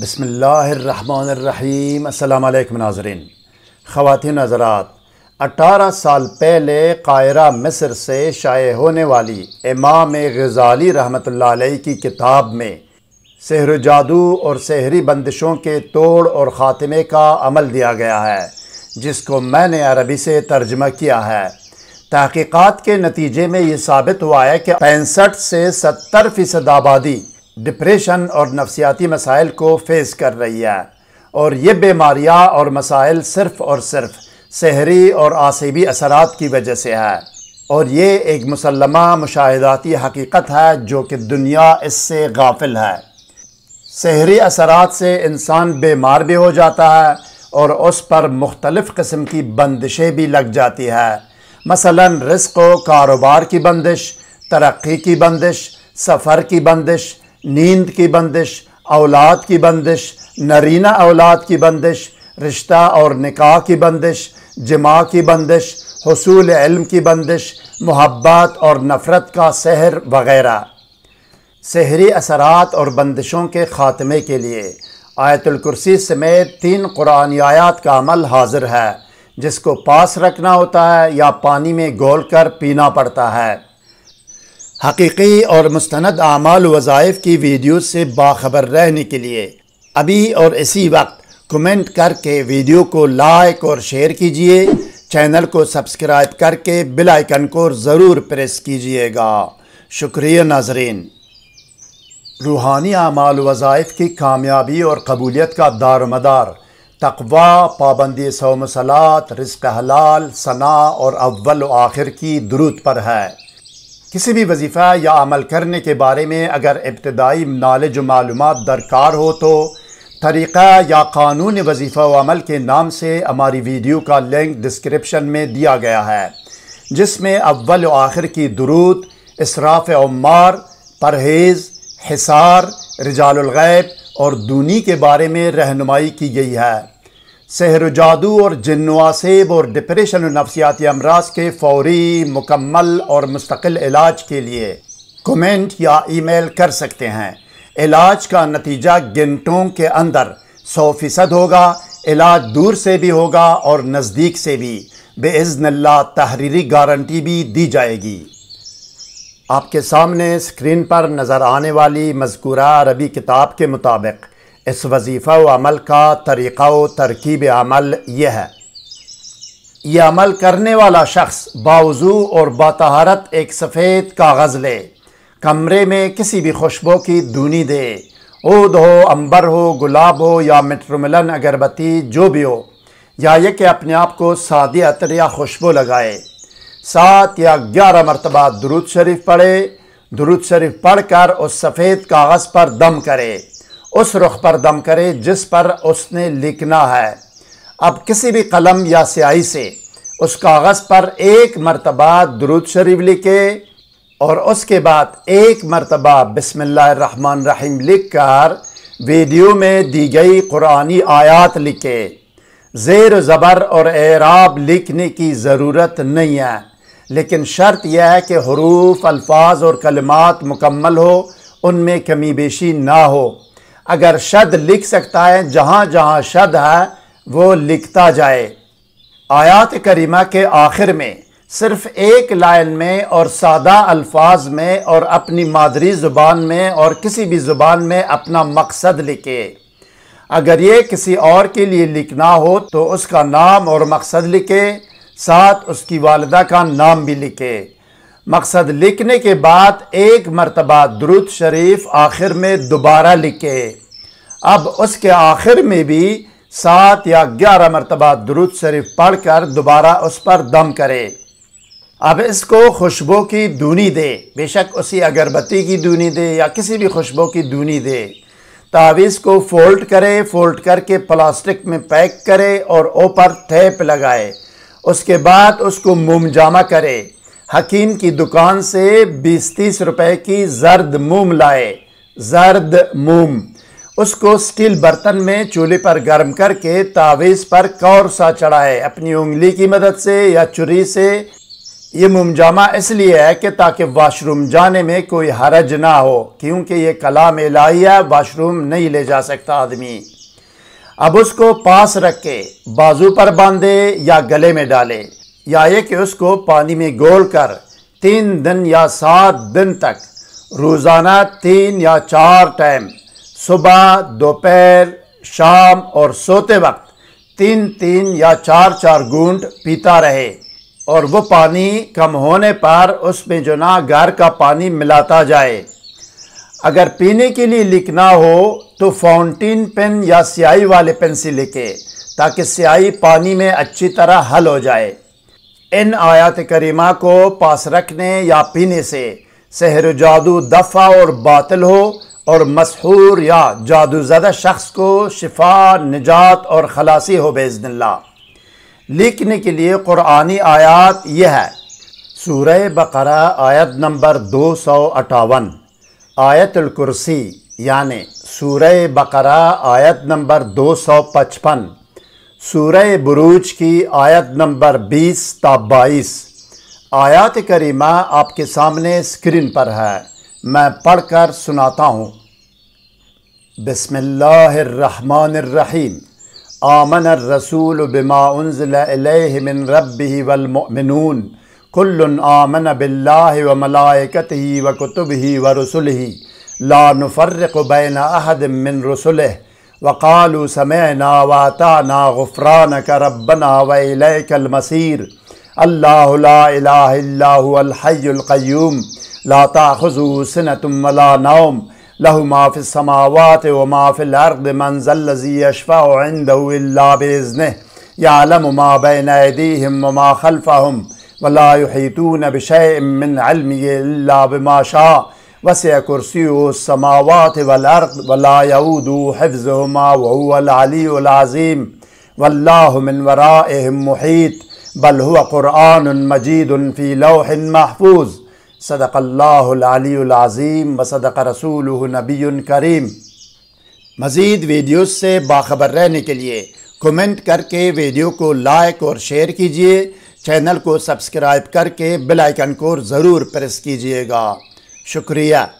बसमीम अल्लाम नाजरीन ख़वान नज़रात अठारह साल पहले कायरा मिस्र से शाये होने वाली इमाम गज़ाली रहमत की किताब में सहर जादू और शहरी बंदिशों के तोड़ और ख़ात्मे का अमल दिया गया है जिसको मैंने अरबी से तर्जमा किया है तहकीक़ात के नतीजे में ये साबित हुआ है कि पैंसठ से सत्तर फ़ीसद आबादी डिप्रेशन और नफसियाती मसाइल को फेस कर रही है और ये बीमारियाँ और मसाइल सिर्फ़ और सिर्फ शहरी और आसीबी असरात की वजह से है और ये एक मुसलमा मुशाहदाती हकीकत है जो कि दुनिया इससे गाफिल है शहरी असरात से इंसान बीमार भी हो जाता है और उस पर मुख्तलफ़ किस्म की बंदिशें भी लग जाती है मसलन रिस्क कारोबार की बंदिश तरक्की की बंदिश सफ़र की बंदिश नींद की बंदिश औलाद की बंदिश नरीना औलाद की बंदिश रिश्ता और निकाह की बंदिश जमा की बंदिश हसूल इल्म की बंदिश मोहब्बत और नफ़रत का सहर वगैरह शहरी असरात और बंदिशों के ख़ात्मे के लिए आयतुल कुर्सी समेत तीन कुरानी आयात का अमल हाजिर है जिसको पास रखना होता है या पानी में घोल कर पीना पड़ता है हकीकी और मुस्ंद अमाल वज़ाइफ की वीडियो से बाखबर रहने के लिए अभी और इसी वक्त कमेंट करके वीडियो को लाइक और शेयर कीजिए चैनल को सब्सक्राइब करके बिल आइकन को ज़रूर प्रेस कीजिएगा शुक्रिया नाजरीन रूहानी अमाल वज़ाइफ की कामयाबी और कबूलियत का दारमदार तकवा पाबंदी सोमसलात रिस्क हलाल सना और अव्वल आखिर की दुरुद पर है किसी भी वजीफ़ा या अमल करने के बारे में अगर इब्तदाई नॉलेज मालूम दरकार हो तो तरीक़ा या कानून वजीफ़ा अमल के नाम से हमारी वीडियो का लिंक डिस्क्रिप्शन में दिया गया है जिसमें अव्वल आखिर की दरूद इसराफ़ उमार परहेज़ हिसार रजालगैब और दूनी के बारे में रहनुमाई की गई है सहर जादू और जन्वासेब और डिप्रेशन और नफसियाती अमराज के फौरी मुकम्मल और मुस्तकिल इलाज के लिए कमेंट या ईमेल कर सकते हैं इलाज का नतीजा घंटों के अंदर सौ फ़ीसद होगा इलाज दूर से भी होगा और नज़दीक से भी बेज़नल्ला तहरीरी गारंटी भी दी जाएगी आपके सामने स्क्रीन पर नज़र आने वाली मजकूरा अरबी किताब के मुताबिक इस वजीफ़ा व अमल का तरीक़ा व तरकीब अमल यह है यह अमल करने वाला शख्स बावजू और बातहारत एक सफ़ेद कागज़ ले कमरे में किसी भी खुशबू की दूनी दे ऊद हो अंबर हो गुलाब हो या मिट्रमलन अगरबत्ती जो भी हो या ये कि अपने आप को सादी अतर या खुशबू लगाए सात या ग्यारह मरतबा दरुद शरीफ पढ़े दरुद शरीफ पढ़ कर उस सफ़ेद कागज़ पर दम करे उस रुख पर दम करे जिस पर उसने लिखना है अब किसी भी कलम या स्याही से उस कागज़ पर एक मरतबा दरुद शरीफ लिखे और उसके बाद एक मरतबा बसमीम लिख कर वीडियो में दी गई कुरानी आयात लिखे ज़ेर ज़बर और एराब लिखने की ज़रूरत नहीं है लेकिन शर्त यह है कि हरूफ अल्फाज और कलमात मुकम्मल हो उनमें कमी बेशी ना हो अगर शद लिख सकता है जहाँ जहाँ शद है वो लिखता जाए आयात करीमा के आखिर में सिर्फ एक लाइन में और सादा अल्फाज में और अपनी मादरी ज़ुबान में और किसी भी ज़ुबान में अपना मकसद लिखे अगर ये किसी और के लिए लिखना हो तो उसका नाम और मकसद लिखे साथ उसकी वालदा का नाम भी लिखे मकसद लिखने के बाद एक मरतबा दरुद शरीफ आखिर में दोबारा लिखे अब उसके आखिर में भी सात या ग्यारह मरतबा द्रुद शरीफ पढ़ कर दोबारा उस पर दम करे अब इसको खुशबू की दूनी दे बेशक उसी अगरबत्ती की दूनी दे या किसी भी खुशबू की दूनी दे तावीज़ को फोल्ड करे फोल्ड करके प्लास्टिक में पैक करे और ऊपर थेप लगाए उसके बाद उसको मुमजामा करे हकीम की दुकान से बीस तीस रुपए की जर्द मूम लाए जर्द मूम उसको स्टील बर्तन में चूल्हे पर गर्म करके तावीज़ पर कौर सा चढ़ाए अपनी उंगली की मदद से या चुरी से ये मुमजामा इसलिए है कि ताकि वाशरूम जाने में कोई हरज ना हो क्योंकि ये कलाम लाइया वाशरूम नहीं ले जा सकता आदमी अब उसको पास रख के बाजू पर बांधे या गले में डाले या ये कि उसको पानी में गोल कर तीन दिन या सात दिन तक रोज़ाना तीन या चार टाइम सुबह दोपहर शाम और सोते वक्त तीन तीन या चार चार गूंट पीता रहे और वो पानी कम होने पर उसमें जो ना घर का पानी मिलाता जाए अगर पीने के लिए लिखना हो तो फाउंटेन पेन या स्याही वाले पेन से लिखे ताकि स्याही पानी में अच्छी तरह हल हो जाए इन आयात करीमा को पास रखने या पीने से सहर जादू दफ़ा और बातिल हो और मशहूर या ज़्यादा शख्स को शिफा निजात और खलासी हो बेजनला लिखने के लिए क़ुरानी आयात यह है सूरह बकरा आयत नंबर दो सौ अट्ठावन आयतुल यानि सूरह बकरा आयत नंबर दो सौ पचपन सूरह बुरूज की आयत नंबर 20 ता बाईस आयत करीमा आपके सामने स्क्रीन पर है मैं पढ़कर सुनाता हूँ बसमीम आमन रसूल बिमा उनज़िलमिन रबी वलमिनून कुल्ल आमन बिल्ला व मलाकत ही व कुतुब ही व रसुल ही लानफ़र्रक़ बैन अहद मिन रसुलह وقالوا سمعنا واتعنا غفرانك ربنا واليك المصير الله لا اله الا هو الحي القيوم لا تاخذه سنه ولا نوم له ما في السماوات وما في الارض من ذا الذي يشفع عنده الا باذنه يعلم ما بين ايديهم وما خلفهم ولا يحيطون بشيء من علمه الا بما شاء वस कुर्सी समावत वलर्द वलाऊद हफ्ज़ुमा वलीज़ीम वल्लामिनवरा महत बलहुआ क़ुरान मजीदफ़ी लोहन महफूज़ सदक़ल्लाज़ीम व सदक रसूल नबी करीम मज़ीद वीडियो से बाखबर रहने के लिए कमेंट करके वीडियो को लाइक और शेयर कीजिए चैनल को सब्सक्राइब करके बेल आइकन को ज़रूर प्रेस कीजिएगा शुक्रिया